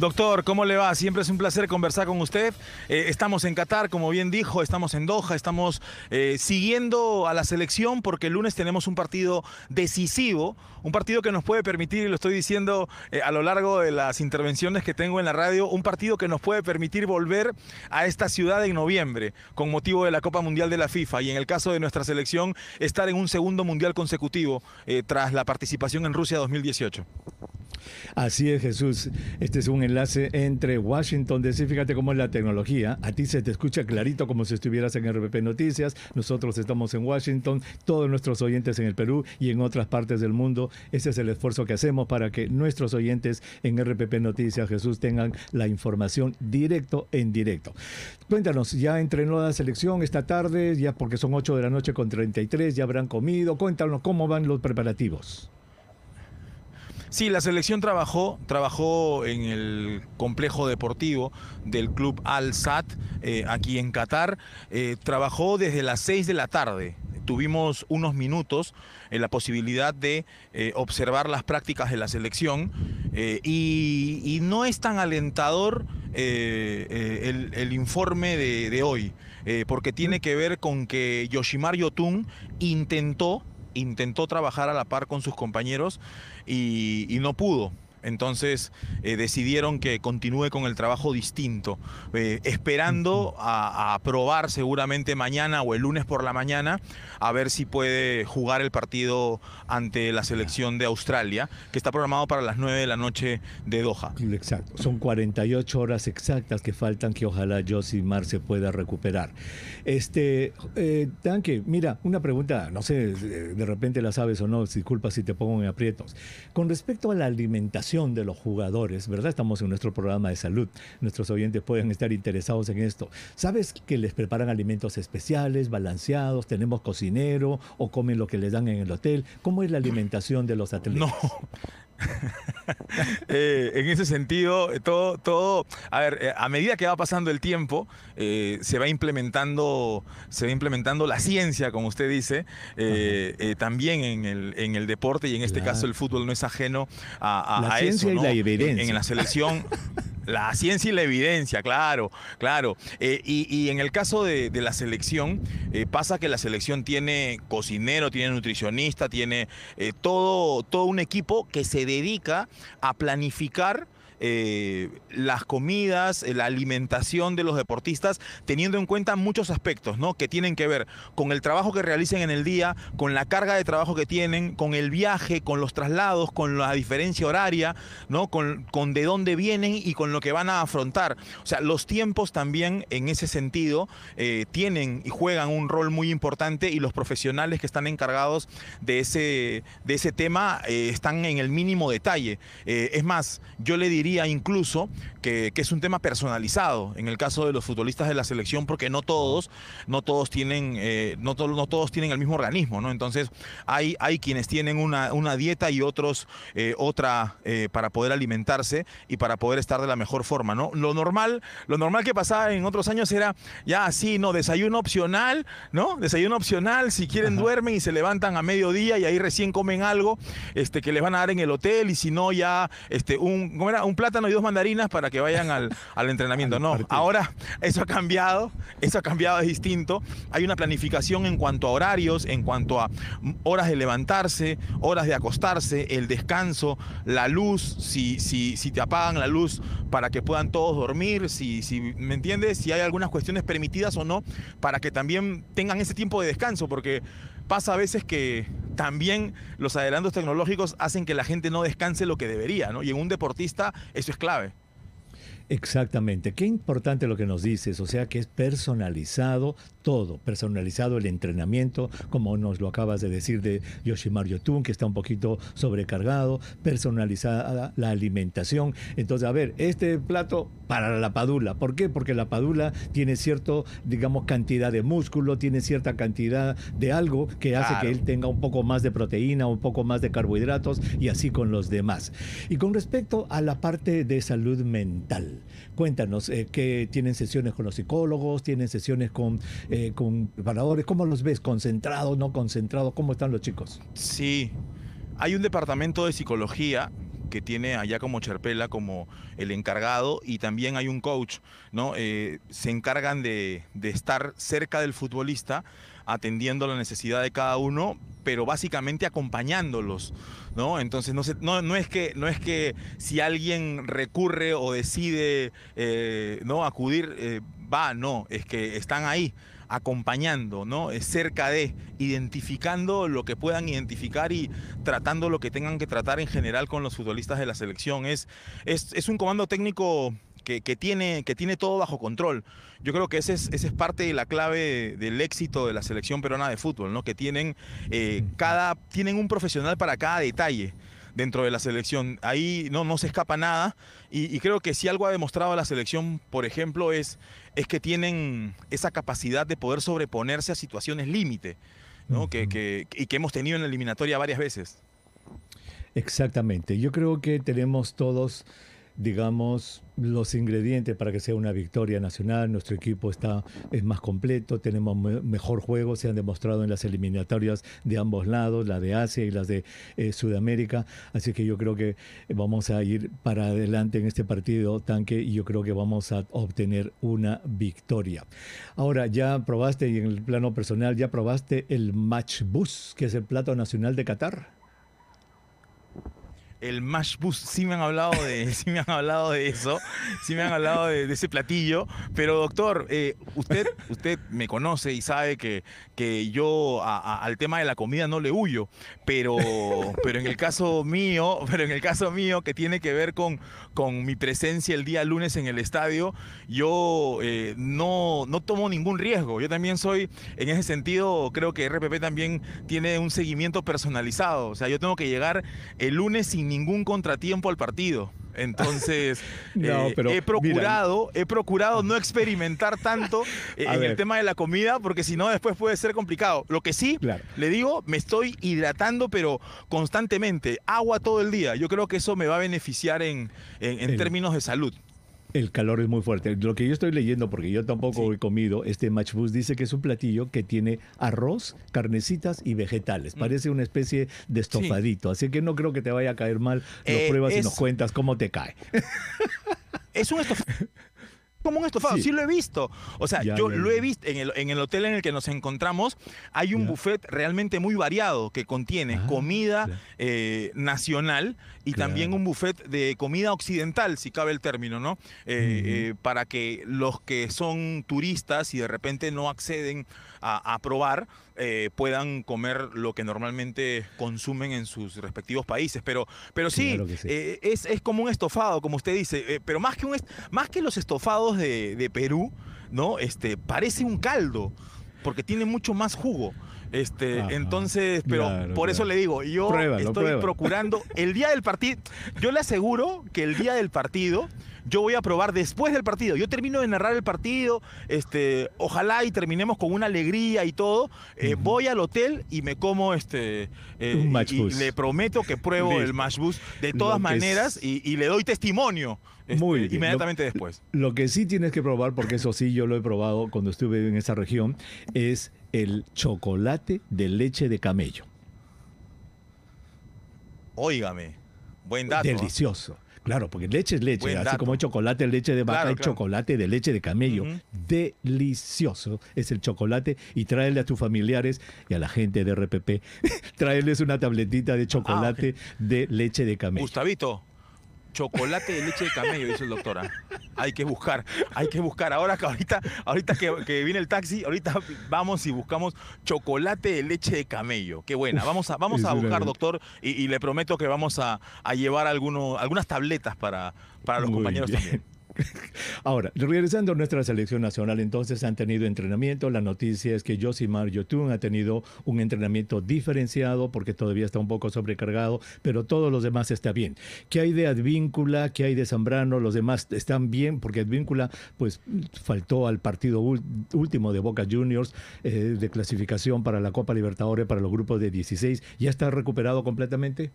Doctor, ¿cómo le va? Siempre es un placer conversar con usted. Eh, estamos en Qatar, como bien dijo, estamos en Doha, estamos eh, siguiendo a la selección porque el lunes tenemos un partido decisivo, un partido que nos puede permitir, y lo estoy diciendo eh, a lo largo de las intervenciones que tengo en la radio, un partido que nos puede permitir volver a esta ciudad en noviembre con motivo de la Copa Mundial de la FIFA y en el caso de nuestra selección estar en un segundo mundial consecutivo tras la participación en Rusia 2018. Así es, Jesús. Este es un enlace entre Washington DC. Fíjate cómo es la tecnología. A ti se te escucha clarito como si estuvieras en RPP Noticias. Nosotros estamos en Washington, todos nuestros oyentes en el Perú y en otras partes del mundo. Ese es el esfuerzo que hacemos para que nuestros oyentes en RPP Noticias, Jesús, tengan la información directo en directo. Cuéntanos, ya entrenó la selección esta tarde, ya porque son 8 de la noche con 33, ya habrán comido. Cuéntanos cómo van los preparativos. Sí, la selección trabajó, trabajó en el complejo deportivo del club Al sat eh, aquí en Qatar. Eh, trabajó desde las 6 de la tarde. Tuvimos unos minutos en eh, la posibilidad de observar las prácticas de la selección y, no es tan alentador el, informe de, hoy, porque tiene que ver con que Yoshimar Yotun intentó intentó trabajar a la par con sus compañeros y, y no pudo. Entonces eh, decidieron que continúe con el trabajo distinto, eh, esperando a, probar seguramente mañana o el lunes por la mañana a ver si puede jugar el partido ante la selección de Australia, que está programado para las 9 de la noche de Doha. Exacto, son 48 horas exactas que faltan que ojalá Josie Mar se pueda recuperar. Este, eh, Tanque, mira, una pregunta, no sé, de repente la sabes o no, disculpa si te pongo en aprietos. Con respecto a la alimentación, de los jugadores, ¿verdad? Estamos en nuestro programa de salud. Nuestros oyentes pueden estar interesados en esto. ¿Sabes que les preparan alimentos especiales, balanceados? ¿Tenemos cocinero o comen lo que les dan en el hotel? ¿Cómo es la alimentación de los atletas? No, Eh, en ese sentido, todo, todo, a ver, eh, a medida que va pasando el tiempo, eh, se va implementando, se va implementando la ciencia, como usted dice, también en el, deporte y en este caso el fútbol no es ajeno a, a, la ciencia eso, y la evidencia. En, la selección. la ciencia y la evidencia, claro, claro. Y, en el caso de, la selección, pasa que la selección tiene cocinero, tiene nutricionista, tiene todo, todo un equipo que se dedica a planificar eh, las comidas, eh, la alimentación de los deportistas, teniendo en cuenta muchos aspectos, ¿no? Que tienen que ver con el trabajo que realicen en el día, con la carga de trabajo que tienen, con el viaje, con los traslados, con la diferencia horaria, ¿no? Con, con de dónde vienen y con lo que van a afrontar. O sea, los tiempos también en ese sentido eh, tienen y juegan un rol muy importante y los profesionales que están encargados de ese, de ese tema están en el mínimo detalle. es más, yo le diría incluso que, es un tema personalizado en el caso de los futbolistas de la selección, porque no todos, no todos tienen, eh, no, todos no, todos tienen el mismo organismo, ¿no? Entonces hay, hay quienes tienen una, una dieta y otros eh, otra eh, para poder alimentarse y para poder estar de la mejor forma, ¿no? Lo normal, lo normal que pasaba en otros años era ya así, no, desayuno opcional, ¿no? Desayuno opcional, si quieren duermen y se levantan a mediodía y ahí recién comen algo, este, que les van a dar en el hotel, y si no, ya este, un, era? un plátano y dos mandarinas para que vayan al, al entrenamiento. No, ahora eso ha cambiado, eso ha cambiado, es distinto. Hay una planificación en cuanto a horarios, en cuanto a horas de levantarse, horas de acostarse, el descanso, la luz, si, si, si te apagan la luz para que puedan todos dormir, si, si, ¿me entiendes? Si hay algunas cuestiones permitidas o no, para que también tengan ese tiempo de descanso, porque Pasa a veces que también los adelantos tecnológicos hacen que la gente no descanse lo que debería, ¿no? Y en un deportista eso es clave. Exactamente. Qué importante lo que nos dices, o sea que es personalizado todo, personalizado el entrenamiento, como nos lo acabas de decir de Yoshimar Yotun, que está un poquito sobrecargado, personalizada la alimentación. Entonces, a ver, este plato para la padula, ¿por qué? Porque la padula tiene cierto, digamos, cantidad de músculo, tiene cierta cantidad de algo que hace que él tenga un poco más de proteína, un poco más de carbohidratos y así con los demás. Y con respecto a la parte de salud mental, Cuéntanos, eh, que ¿tienen sesiones con los psicólogos? ¿Tienen sesiones con, eh, con preparadores? ¿Cómo los ves? ¿Concentrados, no concentrado? ¿Cómo están los chicos? Sí, hay un departamento de psicología que tiene allá como charpela, como el encargado y también hay un coach, ¿no? Eh, se encargan de, de estar cerca del futbolista atendiendo la necesidad de cada uno, pero básicamente acompañándolos, ¿no? Entonces no, es, que, no es que si alguien recurre o decide eh, no acudir, eh, va, no, es que están ahí acompañando, ¿no? cerca de, identificando lo que puedan identificar y tratando lo que tengan que tratar en general con los futbolistas de la selección. Es, es, es un comando técnico que, tiene, que tiene todo bajo control. Yo creo que esa es, parte de la clave del éxito de la selección peruana de fútbol, ¿no? que tienen, eh, cada, tienen un profesional para cada detalle dentro de la selección. Ahí no, no se escapa nada y, creo que si algo ha demostrado la selección, por ejemplo, es, es que tienen esa capacidad de poder sobreponerse a situaciones límite ¿no? que, y que hemos tenido en la eliminatoria varias veces. Exactamente, yo creo que tenemos todos digamos, los ingredientes para que sea una victoria nacional. Nuestro equipo está, es más completo, tenemos mejor juego, se han demostrado en las eliminatorias de ambos lados, la de Asia y las de eh, Sudamérica. Así que yo creo que vamos a ir para adelante en este partido, tanque, y yo creo que vamos a obtener una victoria. Ahora, ya probaste, y en el plano personal, ya probaste el Match Bus, que es el plato nacional de Qatar el mash boost. Sí me han hablado de, me han hablado de eso, sí me han hablado de, ese platillo. Pero doctor, eh, usted, usted me conoce y sabe que, que yo al tema de la comida no le huyo. Pero, pero en el caso mío, pero en el caso mío que tiene que ver con, con mi presencia el día lunes en el estadio, yo eh, no, no tomo ningún riesgo. Yo también soy, en ese sentido, creo que RPP también tiene un seguimiento personalizado. O sea, yo tengo que llegar el lunes sin ningún contratiempo al partido. Entonces, eh, he procurado, he procurado no experimentar tanto eh, en el tema de la comida, porque si no después puede ser complicado. Lo que sí, le digo, me estoy hidratando, pero constantemente, agua todo el día. Yo creo que eso me va a beneficiar en, en términos de salud. El calor es muy fuerte. Lo que yo estoy leyendo, porque yo tampoco he comido, este matchbus dice que es un platillo que tiene arroz, carnecitas y vegetales. Mm. Parece una especie de estofadito. Así que no creo que te vaya a caer mal. Lo eh, pruebas y nos cuentas cómo te cae. Es un estofado. como un estofado, sí. lo he visto. O sea, yo lo he visto en el, hotel en el que nos encontramos. Hay un buffet realmente muy variado que contiene ah, comida eh, nacional y también un buffet de comida occidental, si cabe el término, ¿no? Eh, eh, para que los que son turistas y de repente no acceden a probar, eh, puedan comer lo que normalmente consumen en sus respectivos países. Pero, pero sí, eh, es, como un estofado, como usted dice, eh, pero más que, un más que los estofados de, Perú, ¿no? Este, parece un caldo, porque tiene mucho más jugo. Este, entonces, pero por eso le digo, yo estoy procurando el día del partido, yo le aseguro que el día del partido yo voy a probar después del partido. Yo termino de narrar el partido, este, ojalá y terminemos con una alegría y todo. Eh, voy al hotel y me como este. Eh, Un y, le prometo que pruebo el matchbus de todas maneras y, le doy testimonio. Este, Muy Inmediatamente después. Lo que sí tienes que probar, porque eso sí yo lo he probado cuando estuve en esa región, es el chocolate de leche de camello. Óigame, buen dato. ¿ah? Delicioso. Claro, porque leche es leche, así como chocolate leche de vaca, hay chocolate de leche de camello. Delicioso es el chocolate y tráele a tus familiares y a la gente de RPP, tráeles una tabletita de ah, chocolate de leche de camello. Gustavito, Chocolate de leche de camello, dice el doctora. ¿ah? Hay que buscar, hay que buscar. Ahora que ahorita, ahorita que, viene el taxi, ahorita vamos y buscamos chocolate de leche de camello. Qué buena. Vamos a, vamos a buscar, doctor, y, le prometo que vamos a, llevar algunos, algunas tabletas para, para los compañeros también. Ahora, regresando a nuestra selección nacional, entonces han tenido entrenamiento. La noticia es que Josimar Yotun ha tenido un entrenamiento diferenciado porque todavía está un poco sobrecargado, pero todos los demás está bien. ¿Qué hay de Advíncula? ¿Qué hay de Zambrano? Los demás están bien porque Advíncula pues faltó al partido último de Boca Juniors eh, de clasificación para la Copa Libertadores para los grupos de 16. ¿Ya está recuperado completamente?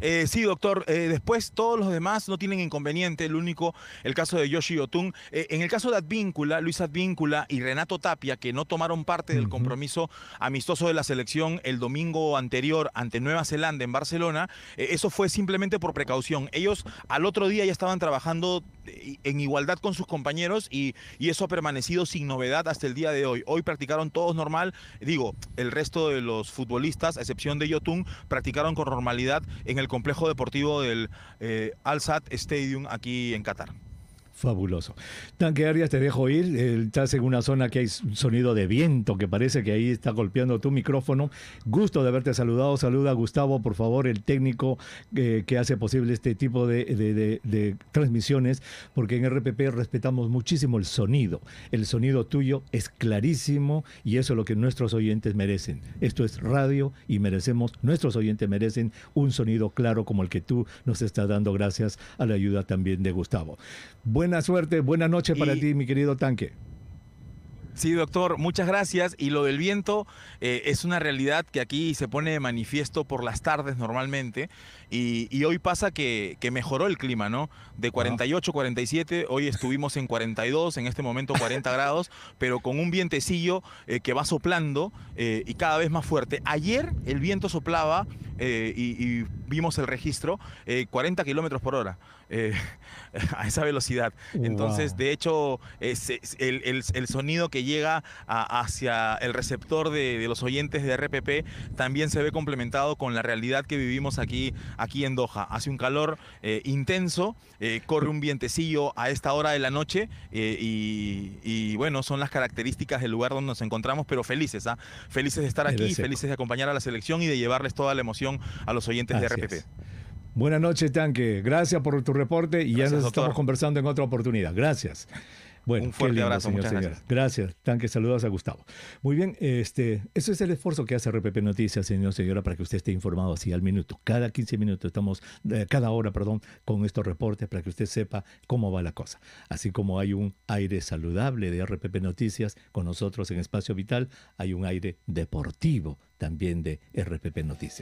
Eh, sí, doctor, eh, después todos los demás no tienen inconveniente, el único, el caso de Yoshi Otun. Eh, en el caso de Advíncula, Luis Advíncula y Renato Tapia, que no tomaron parte del compromiso amistoso de la selección el domingo anterior ante Nueva Zelanda en Barcelona, eso fue simplemente por precaución. Ellos al otro día ya estaban trabajando en igualdad con sus compañeros y, y eso ha permanecido sin novedad hasta el día de hoy. Hoy practicaron todos normal, digo, el resto de los futbolistas, a excepción de Yotun, practicaron con normalidad en el el complejo deportivo del eh, al Stadium aquí en Qatar. Fabuloso. Tanque Arias, te dejo ir. Estás en una zona que hay sonido de viento, que parece que ahí está golpeando tu micrófono. Gusto de haberte saludado. Saluda a Gustavo, por favor, el técnico eh, que hace posible este tipo de, transmisiones, porque en RPP respetamos muchísimo el sonido. El sonido tuyo es clarísimo y eso es lo que nuestros oyentes merecen. Esto es radio y merecemos, nuestros oyentes merecen un sonido claro como el que tú nos estás dando gracias a la ayuda también de Gustavo buena suerte, buena noche para ti, mi querido tanque. Sí, doctor, muchas gracias. Y lo del viento eh, es una realidad que aquí se pone de manifiesto por las tardes normalmente. Y, hoy pasa que, mejoró el clima, ¿no? De 48, 47, hoy estuvimos en 42, en este momento 40 grados, pero con un vientecillo eh, que va soplando eh, y cada vez más fuerte. Ayer el viento soplaba eh, y, vimos el registro, 40 eh, kilómetros por hora eh, a esa velocidad. Entonces, de hecho, el, sonido que llega hacia el receptor de, los oyentes de RPP también se ve complementado con la realidad que vivimos aquí, aquí en Doha. Hace un calor intenso, corre un vientecillo a esta hora de la noche y, y, bueno, son las características del lugar donde nos encontramos, pero felices, ¿ah? felices de estar aquí, felices de acompañar a la selección y de llevarles toda la emoción a los oyentes de RPP. Buenas noches, Tanque. Gracias por tu reporte y ya nos estamos conversando en otra oportunidad. Gracias. un fuerte abrazo, señor, muchas gracias. gracias. Tanque, saludos a Gustavo. Muy bien, este, eso es el esfuerzo que hace RPP Noticias, señor, señora, para que usted esté informado así al minuto. Cada 15 minutos estamos, eh, cada hora, perdón, con estos reportes para que usted sepa cómo va la cosa. Así como hay un aire saludable de RPP Noticias con nosotros en Espacio Vital, hay un aire deportivo también de RPP Noticias.